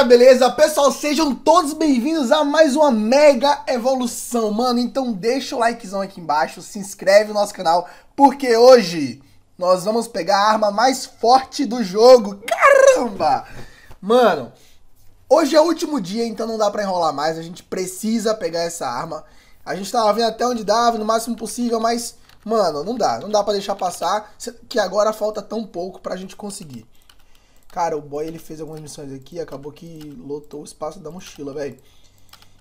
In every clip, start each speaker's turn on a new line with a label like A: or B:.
A: galera, beleza? Pessoal, sejam todos bem-vindos a mais uma mega evolução, mano. Então deixa o likezão aqui embaixo, se inscreve no nosso canal, porque hoje nós vamos pegar a arma mais forte do jogo. Caramba! Mano, hoje é o último dia, então não dá pra enrolar mais, a gente precisa pegar essa arma. A gente tava vendo até onde dava, no máximo possível, mas, mano, não dá. Não dá pra deixar passar, que agora falta tão pouco pra gente conseguir. Cara, o boy ele fez algumas missões aqui acabou que lotou o espaço da mochila, velho.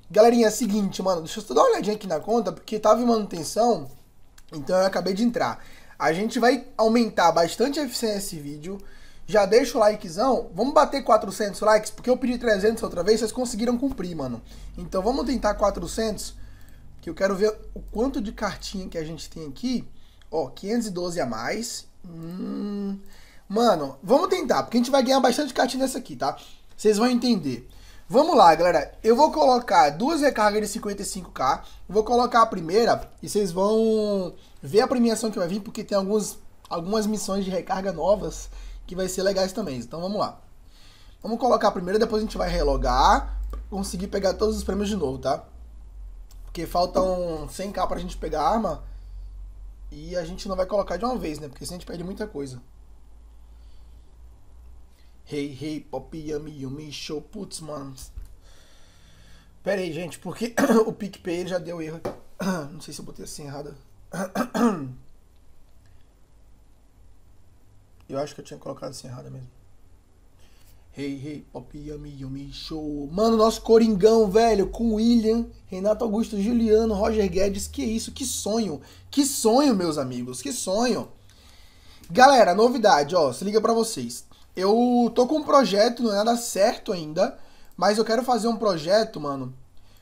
A: Galerinha, é o seguinte, mano, deixa eu só dar uma olhadinha aqui na conta, porque tava em manutenção, então eu acabei de entrar. A gente vai aumentar bastante a eficiência desse vídeo. Já deixa o likezão. Vamos bater 400 likes, porque eu pedi 300 outra vez, vocês conseguiram cumprir, mano. Então vamos tentar 400, que eu quero ver o quanto de cartinha que a gente tem aqui. Ó, 512 a mais. Hum, Mano, vamos tentar, porque a gente vai ganhar bastante cartinha nessa aqui, tá? Vocês vão entender. Vamos lá, galera. Eu vou colocar duas recargas de 55k. Vou colocar a primeira e vocês vão ver a premiação que vai vir, porque tem alguns, algumas missões de recarga novas que vai ser legais também. Então vamos lá. Vamos colocar a primeira, depois a gente vai relogar, conseguir pegar todos os prêmios de novo, tá? Porque faltam 100k pra gente pegar a arma e a gente não vai colocar de uma vez, né? Porque senão a gente perde muita coisa. Hey, hey, pop, yummy, yummy, show, putz, mano. Pera aí, gente, porque o PicPay já deu erro. Não sei se eu botei assim errado. Eu acho que eu tinha colocado assim errado mesmo. Hey, hey, pop, yummy, yummy, show. Mano, nosso Coringão, velho, com William, Renato Augusto, Juliano, Roger Guedes. Que isso, que sonho. Que sonho, meus amigos, que sonho. Galera, novidade, ó, se liga para vocês. Eu tô com um projeto, não é nada certo ainda, mas eu quero fazer um projeto, mano,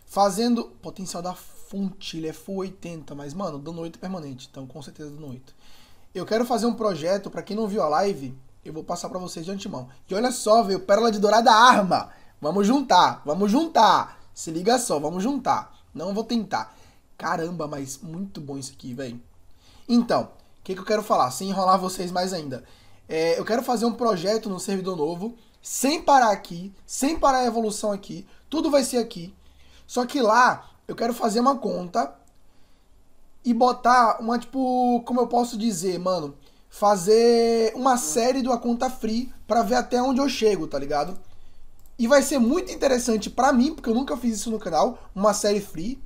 A: fazendo. Potencial da fonte, ele é full 80, mas, mano, dando 8 permanente, então com certeza dando 8. Eu quero fazer um projeto, para quem não viu a live, eu vou passar para vocês de antemão. E olha só, veio Pérola de Dourada Arma. Vamos juntar, vamos juntar. Se liga só, vamos juntar. Não vou tentar. Caramba, mas muito bom isso aqui, velho. Então, o que, que eu quero falar? Sem enrolar vocês mais ainda. É, eu quero fazer um projeto no servidor novo, sem parar aqui, sem parar a evolução aqui, tudo vai ser aqui. Só que lá eu quero fazer uma conta e botar uma, tipo, como eu posso dizer, mano, fazer uma série de uma conta free para ver até onde eu chego, tá ligado? E vai ser muito interessante para mim, porque eu nunca fiz isso no canal, uma série free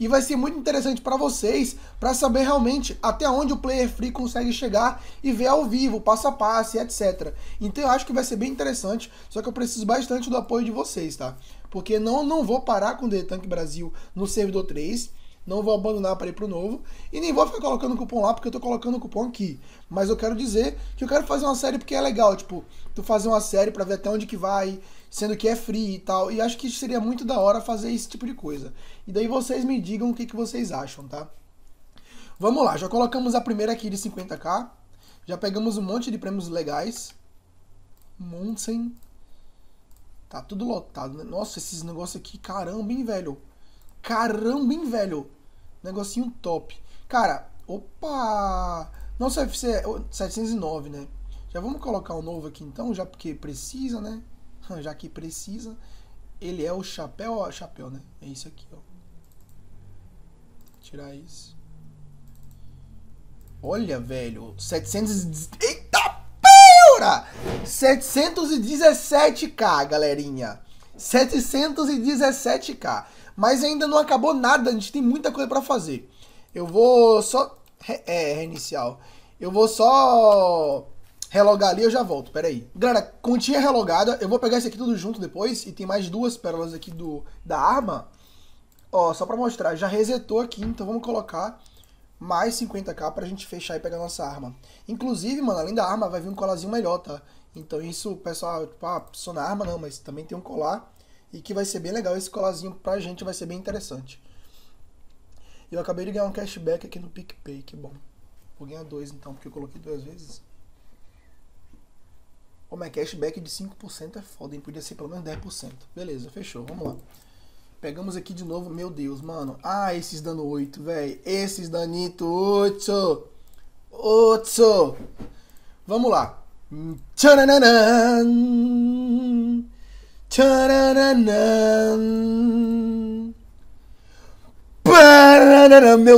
A: e vai ser muito interessante para vocês para saber realmente até onde o player free consegue chegar e ver ao vivo, passo a passo, etc. Então eu acho que vai ser bem interessante, só que eu preciso bastante do apoio de vocês, tá? Porque não não vou parar com o The Tank Brasil no servidor 3. Não vou abandonar para ir pro novo. E nem vou ficar colocando cupom lá, porque eu tô colocando cupom aqui. Mas eu quero dizer que eu quero fazer uma série porque é legal, tipo, tu fazer uma série para ver até onde que vai, sendo que é free e tal. E acho que seria muito da hora fazer esse tipo de coisa. E daí vocês me digam o que, que vocês acham, tá? Vamos lá, já colocamos a primeira aqui de 50k. Já pegamos um monte de prêmios legais. Monsen. Tá tudo lotado, né? Nossa, esses negócios aqui, caramba, hein, velho. Caramba, hein, velho. Negocinho top. Cara, opa! nossa FC é 709, né? Já vamos colocar o um novo aqui então, já porque precisa, né? já que precisa, ele é o chapéu, ó, chapéu, né? É isso aqui, ó. Tirar isso. Olha, velho, 700 Eita pera! 717k, galerinha. 717k. Mas ainda não acabou nada, a gente tem muita coisa para fazer. Eu vou só é, inicial Eu vou só relogar ali eu já volto, peraí. Galera, continha relogada, eu vou pegar isso aqui tudo junto depois, e tem mais duas pérolas aqui do, da arma. Ó, só pra mostrar, já resetou aqui, então vamos colocar mais 50k pra gente fechar e pegar nossa arma. Inclusive, mano, além da arma, vai vir um colazinho melhor, tá? Então isso, pessoal, tipo, ah, só na arma não, mas também tem um colar, e que vai ser bem legal esse colazinho pra gente, vai ser bem interessante. Eu acabei de ganhar um cashback aqui no PicPay, que bom. Vou ganhar dois então, porque eu coloquei duas vezes. Como é cashback de 5% é foda, hein? Podia ser pelo menos 10%. Beleza, fechou, vamos lá. Pegamos aqui de novo, meu Deus, mano. Ah, esses dando 8, velho. Esses danito 8. 8. Vamos lá. Meu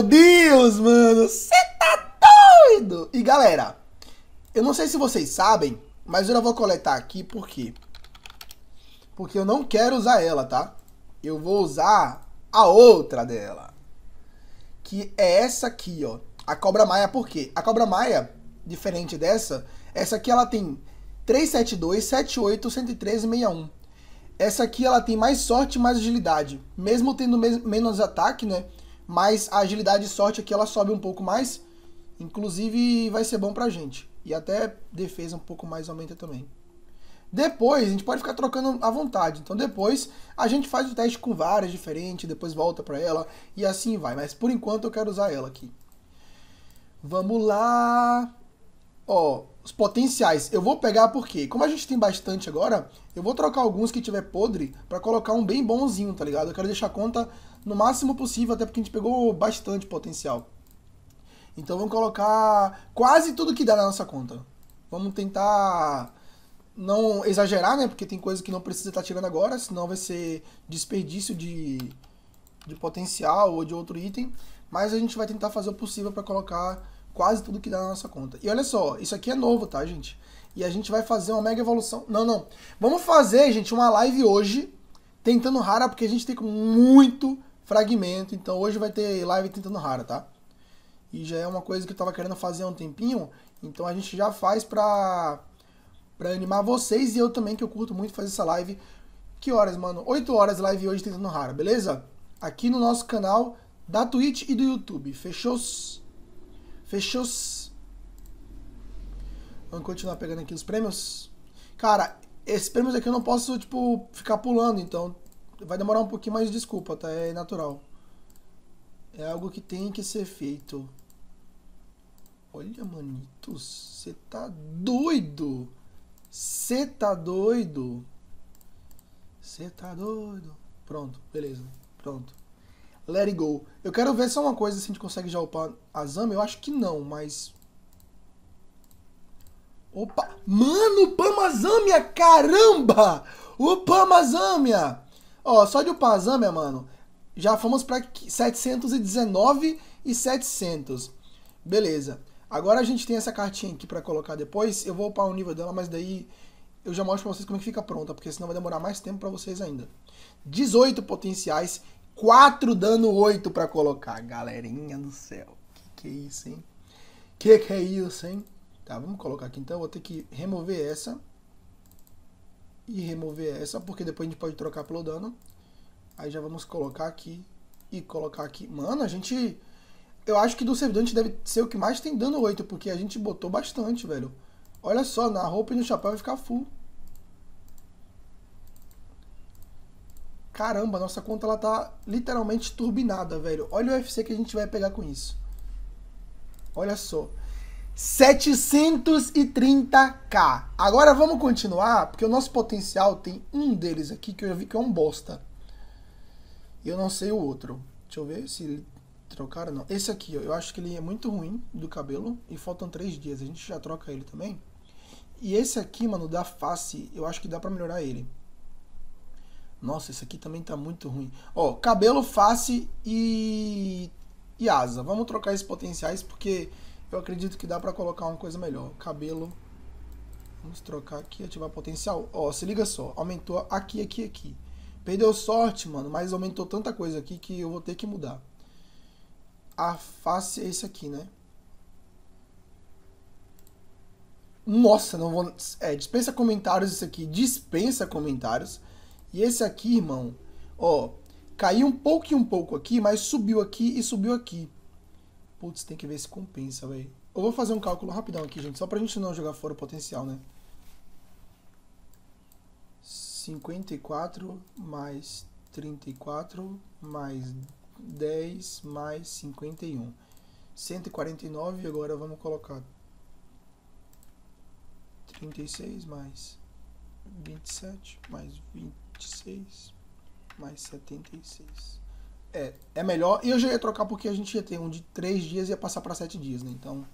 A: Deus, mano. Você tá doido? E galera, eu não sei se vocês sabem, mas eu não vou coletar aqui, por quê? Porque eu não quero usar ela, tá? Eu vou usar a outra dela. Que é essa aqui, ó. A Cobra Maia, por quê? A Cobra Maia, diferente dessa, essa aqui ela tem 372, 78, 113, 61. Essa aqui ela tem mais sorte e mais agilidade. Mesmo tendo mes menos ataque, né? Mas a agilidade e sorte aqui ela sobe um pouco mais. Inclusive vai ser bom pra gente. E até defesa um pouco mais aumenta também. Depois, a gente pode ficar trocando à vontade. Então, depois, a gente faz o teste com várias diferentes, depois volta para ela e assim vai. Mas, por enquanto, eu quero usar ela aqui. Vamos lá. Ó, os potenciais. Eu vou pegar porque, como a gente tem bastante agora, eu vou trocar alguns que tiver podre para colocar um bem bonzinho, tá ligado? Eu quero deixar a conta no máximo possível, até porque a gente pegou bastante potencial. Então vamos colocar quase tudo que dá na nossa conta. Vamos tentar não exagerar, né? Porque tem coisa que não precisa estar tirando agora, senão vai ser desperdício de, de potencial ou de outro item. Mas a gente vai tentar fazer o possível para colocar quase tudo que dá na nossa conta. E olha só, isso aqui é novo, tá, gente? E a gente vai fazer uma mega evolução. Não, não. Vamos fazer, gente, uma live hoje tentando rara, porque a gente tem muito fragmento. Então hoje vai ter live tentando rara, tá? e já é uma coisa que eu tava querendo fazer há um tempinho, então a gente já faz pra, pra animar vocês e eu também, que eu curto muito fazer essa live. Que horas, mano? 8 horas live hoje tentando rara, beleza? Aqui no nosso canal da Twitch e do YouTube. Fechou? Fechou? Vamos continuar pegando aqui os prêmios. Cara, esses prêmios aqui eu não posso, tipo, ficar pulando, então vai demorar um pouquinho, mas desculpa, tá? É natural. É algo que tem que ser feito. Olha, manito, você tá doido! Você tá doido! Você tá doido! Pronto, beleza, pronto. Let it go. Eu quero ver se é uma coisa se a gente consegue já upar a Zama. Eu acho que não, mas... Opa! Mano, Pamazâmia! Caramba! O Pamazâmia! Ó, só de upar a Zamia, mano, já fomos pra 719 e 700. Beleza. Agora a gente tem essa cartinha aqui para colocar depois. Eu vou upar o nível dela, mas daí eu já mostro para vocês como é que fica pronta, porque senão vai demorar mais tempo para vocês ainda. 18 potenciais, 4 dano 8 para colocar. Galerinha do céu, que que é isso, hein? Que que é isso, hein? Tá, vamos colocar aqui então. Vou ter que remover essa. E remover essa, porque depois a gente pode trocar pelo dano. Aí já vamos colocar aqui e colocar aqui. Mano, a gente eu acho que do servidor a gente deve ser o que mais tem dano 8, porque a gente botou bastante, velho. Olha só, na roupa e no chapéu vai ficar full. Caramba, nossa conta ela tá literalmente turbinada, velho. Olha o UFC que a gente vai pegar com isso. Olha só. 730k. Agora vamos continuar, porque o nosso potencial tem um deles aqui que eu já vi que é um bosta. E eu não sei o outro. Deixa eu ver se Trocaram não. Esse aqui, ó, eu acho que ele é muito ruim do cabelo e faltam três dias. A gente já troca ele também. E esse aqui, mano, da face, eu acho que dá pra melhorar ele. Nossa, esse aqui também tá muito ruim. Ó, cabelo, face e, e asa. Vamos trocar esses potenciais porque eu acredito que dá pra colocar uma coisa melhor. Cabelo, vamos trocar aqui, ativar potencial. Ó, se liga só, aumentou aqui, aqui, aqui. Perdeu sorte, mano, mas aumentou tanta coisa aqui que eu vou ter que mudar a face é esse aqui, né? Nossa, não vou. É, dispensa comentários isso aqui. Dispensa comentários. E esse aqui, irmão, ó, caiu um pouco e um pouco aqui, mas subiu aqui e subiu aqui. Putz, tem que ver se compensa, velho. Eu vou fazer um cálculo rapidão aqui, gente, só pra gente não jogar fora o potencial, né? 54 mais 34 mais 10 mais 51. 149, agora vamos colocar 36 mais 27 mais 26 mais 76. É, é melhor. E eu já ia trocar porque a gente ia ter um de 3 dias e ia passar para 7 dias, né? Então.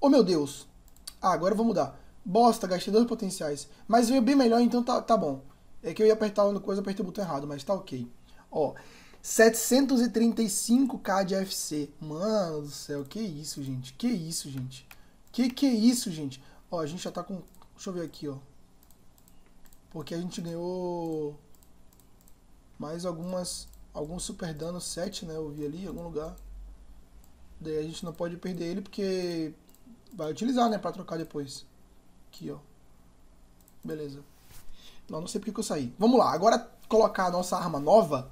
A: Oh meu Deus! Ah, agora eu vou mudar. Bosta, gastei dois potenciais. Mas veio bem melhor, então tá, tá bom. É que eu ia apertar uma coisa, apertei o botão errado, mas tá ok. Ó, 735k de FC. Mano do céu, que isso, gente? Que isso, gente? Que que é isso, gente? Ó, a gente já tá com... Deixa eu ver aqui, ó. Porque a gente ganhou... Mais algumas... Alguns super danos 7, né? Eu vi ali em algum lugar. Daí a gente não pode perder ele porque... Vai utilizar, né? Pra trocar depois. Aqui, ó. Beleza. Não, não sei porque que eu saí. Vamos lá. Agora colocar a nossa arma nova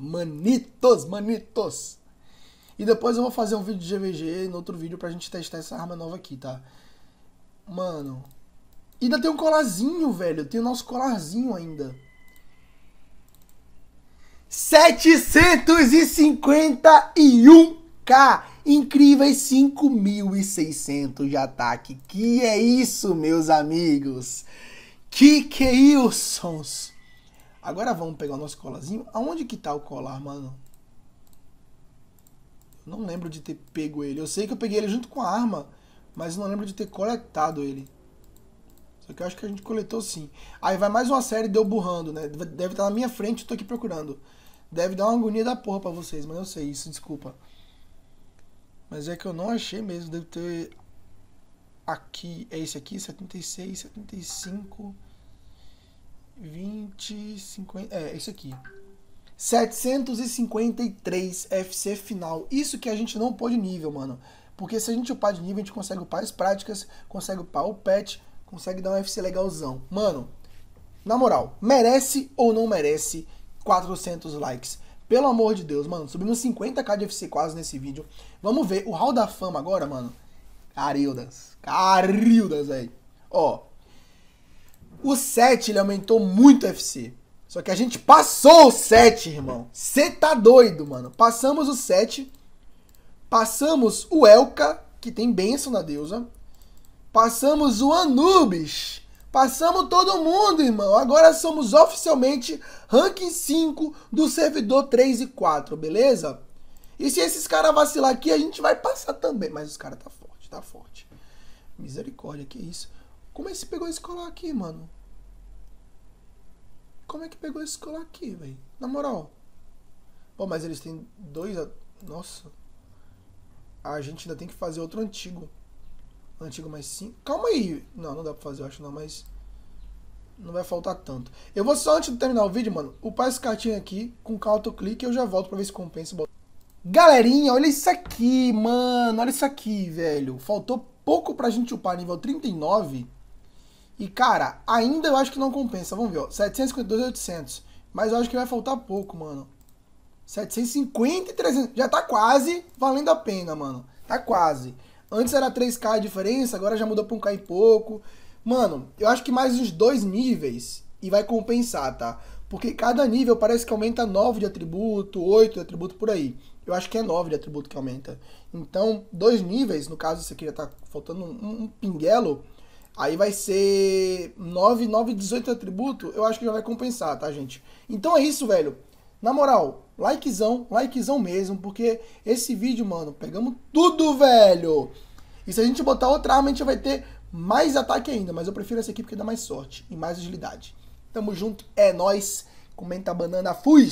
A: Manitos, manitos. E depois eu vou fazer um vídeo de GVG no outro vídeo pra gente testar essa arma nova aqui, tá? Mano. ainda tem um colarzinho, velho. Tem o nosso colarzinho ainda. 751k! Incríveis 5.600 de ataque. Que é isso, meus amigos? Que que é isso? Agora vamos pegar o nosso colazinho. Aonde que tá o colar, mano? Eu não lembro de ter pego ele. Eu sei que eu peguei ele junto com a arma, mas não lembro de ter coletado ele. Só que eu acho que a gente coletou sim. Aí vai mais uma série deu burrando, né? Deve estar tá na minha frente, eu tô aqui procurando. Deve dar uma agonia da porra pra vocês, mas eu sei isso, desculpa. Mas é que eu não achei mesmo, deve ter... Aqui, é esse aqui, 76, 75... 20, 50. É, isso aqui. 753 FC final. Isso que a gente não pôde nível, mano. Porque se a gente upar de nível, a gente consegue upar as práticas, consegue upar o pet, consegue dar um FC legalzão. Mano, na moral, merece ou não merece 400 likes? Pelo amor de Deus, mano, subimos 50k de FC quase nesse vídeo. Vamos ver o Hall da Fama agora, mano. Carildas. Carildas, velho. Ó, o 7 ele aumentou muito o FC. Só que a gente passou o 7, irmão. Você tá doido, mano. Passamos o 7. Passamos o Elka, que tem bênção na deusa. Passamos o Anubis. Passamos todo mundo, irmão. Agora somos oficialmente ranking 5 do servidor 3 e 4, beleza? E se esses caras vacilar aqui, a gente vai passar também. Mas os caras tá forte, tá forte. Misericórdia, que isso. Como é que você pegou esse colar aqui, mano? Como é que pegou esse colar aqui, velho? Na moral. Pô, mas eles têm dois. A... Nossa. A gente ainda tem que fazer outro antigo. Antigo mais cinco. Calma aí. Não, não dá pra fazer, eu acho não, mas. Não vai faltar tanto. Eu vou só antes de terminar o vídeo, mano, upar esse cartinho aqui com auto-clique e eu já volto pra ver se compensa Galerinha, olha isso aqui, mano. Olha isso aqui, velho. Faltou pouco pra gente upar nível 39. E, cara, ainda eu acho que não compensa. Vamos ver, ó. 752 800. É Mas eu acho que vai faltar pouco, mano. 750 e 300. Já tá quase valendo a pena, mano. Tá quase. Antes era 3K a diferença, agora já mudou pra 1K e pouco. Mano, eu acho que mais uns dois níveis e vai compensar, tá? Porque cada nível parece que aumenta 9 de atributo, 8 de atributo por aí. Eu acho que é 9 de atributo que aumenta. Então, dois níveis, no caso, isso aqui já tá faltando um, um pinguelo Aí vai ser 9, 9, 18 atributo, eu acho que já vai compensar, tá, gente? Então é isso, velho. Na moral, likezão, likezão mesmo, porque esse vídeo, mano, pegamos tudo, velho. E se a gente botar outra arma, a gente vai ter mais ataque ainda, mas eu prefiro essa aqui porque dá mais sorte e mais agilidade. Tamo junto, é nós. Comenta a banana, fui!